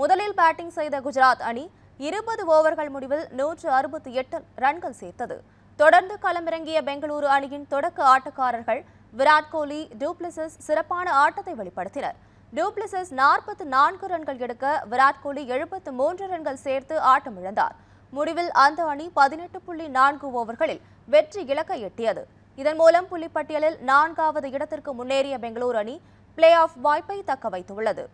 முதலில் பேட்டிங் செய்த குஜராத் அணி இருபது ஓவர்கள் முடிவில் நூற்று அறுபத்தி எட்டு ரன்கள் சேர்த்தது தொடர்ந்து களமிறங்கிய பெங்களூரு அணியின் தொடக்க ஆட்டக்காரர்கள் விராட் கோலி டூப்ளிசஸ் சிறப்பான ஆட்டத்தை வெளிப்படுத்தினர் டூப்ளிசஸ் நாற்பத்தி நான்கு ரன்கள் எடுக்க விராட் கோலி எழுபத்து மூன்று ரன்கள் சேர்த்து ஆட்டமிழந்தார் முடிவில் அந்த அணி பதினெட்டு புள்ளி நான்கு ஓவர்களில் வெற்றி இலக்கை எட்டியது இதன் மூலம் புள்ளிப்பட்டியலில் நான்காவது இடத்திற்கு முன்னேறிய பெங்களூரு அணி பிளே ஆஃப் வாய்ப்பை தக்க வைத்துள்ளது